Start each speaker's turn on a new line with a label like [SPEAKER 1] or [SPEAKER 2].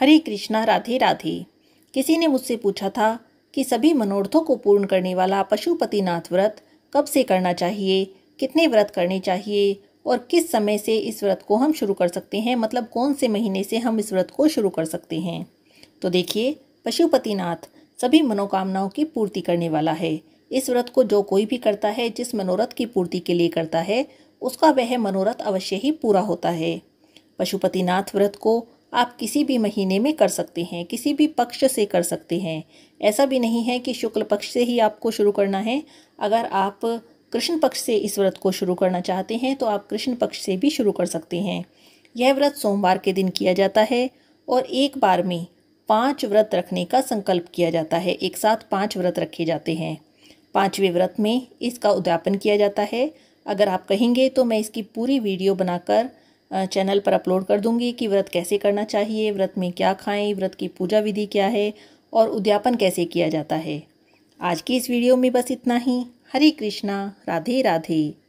[SPEAKER 1] हरे कृष्णा राधे राधे किसी ने मुझसे पूछा था कि सभी मनोरथों को पूर्ण करने वाला पशुपतिनाथ व्रत कब से करना चाहिए कितने व्रत करने चाहिए और किस समय से इस व्रत को हम शुरू कर सकते हैं मतलब कौन से महीने से हम इस व्रत को शुरू कर सकते हैं तो देखिए पशुपतिनाथ सभी मनोकामनाओं की पूर्ति करने वाला है इस व्रत को जो कोई भी करता है जिस मनोरथ की पूर्ति के लिए करता है उसका वह मनोरथ अवश्य ही पूरा होता है पशुपतिनाथ व्रत को आप किसी भी महीने में कर सकते हैं किसी भी पक्ष से कर सकते हैं ऐसा भी नहीं है कि शुक्ल पक्ष से ही आपको शुरू करना है अगर आप कृष्ण पक्ष से इस व्रत को शुरू करना चाहते हैं तो आप कृष्ण पक्ष से भी शुरू कर सकते हैं यह व्रत सोमवार के दिन किया जाता है और एक बार में पांच व्रत रखने का संकल्प किया जाता है एक साथ पांच व्रत रखे जाते हैं पांचवें व्रत में इसका उद्यापन किया जाता है अगर आप कहेंगे तो मैं इसकी पूरी वीडियो बनाकर चैनल पर अपलोड कर दूंगी कि व्रत कैसे करना चाहिए व्रत में क्या खाएं व्रत की पूजा विधि क्या है और उद्यापन कैसे किया जाता है आज की इस वीडियो में बस इतना ही हरे कृष्णा राधे राधे